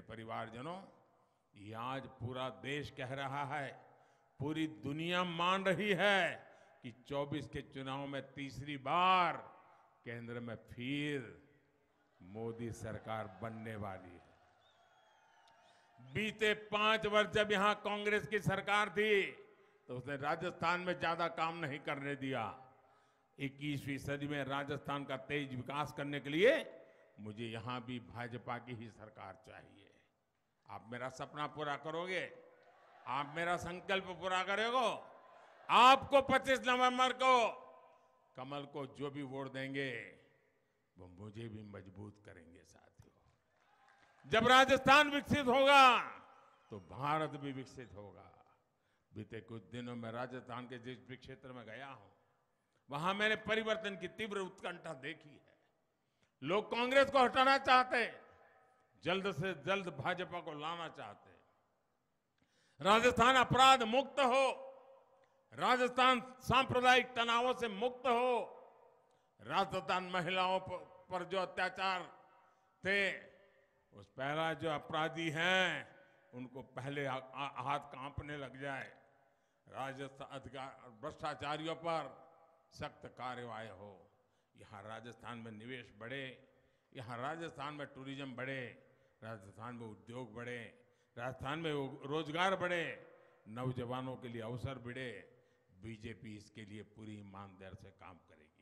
मेरे परिवारजनों ये आज पूरा देश कह रहा है पूरी दुनिया मान रही है कि 24 के चुनाव में तीसरी बार केंद्र में फिर मोदी सरकार बनने वाली है बीते पांच वर्ष जब यहां कांग्रेस की सरकार थी तो उसने राजस्थान में ज्यादा काम नहीं करने दिया इक्कीसवीं सदी में राजस्थान का तेज विकास करने के लिए मुझे यहाँ भी भाजपा की ही सरकार चाहिए आप मेरा सपना पूरा करोगे आप मेरा संकल्प पूरा करोगे आपको 25 नवंबर को कमल को जो भी वोट देंगे वो मुझे भी मजबूत करेंगे साथियों जब राजस्थान विकसित होगा तो भारत भी विकसित होगा बीते कुछ दिनों में राजस्थान के जिस भी क्षेत्र में गया हूं वहां मैंने परिवर्तन की तीव्र उत्कंठा देखी है लोग कांग्रेस को हटाना चाहते जल्द से जल्द भाजपा को लाना चाहते राजस्थान अपराध मुक्त हो राजस्थान सांप्रदायिक तनावों से मुक्त हो राजस्थान महिलाओं पर जो अत्याचार थे उस पहला जो अपराधी हैं उनको पहले हाथ कांपने लग जाए राजस्थान अधिकार भ्रष्टाचारियों पर सख्त कार्रवाई हो यहाँ राजस्थान में निवेश बढ़े यहाँ राजस्थान में टूरिज्म बढ़े राजस्थान में उद्योग बढ़े राजस्थान में रोजगार बढ़े नौजवानों के लिए अवसर बढ़े बीजेपी इसके लिए पूरी ईमानदार से काम करेगी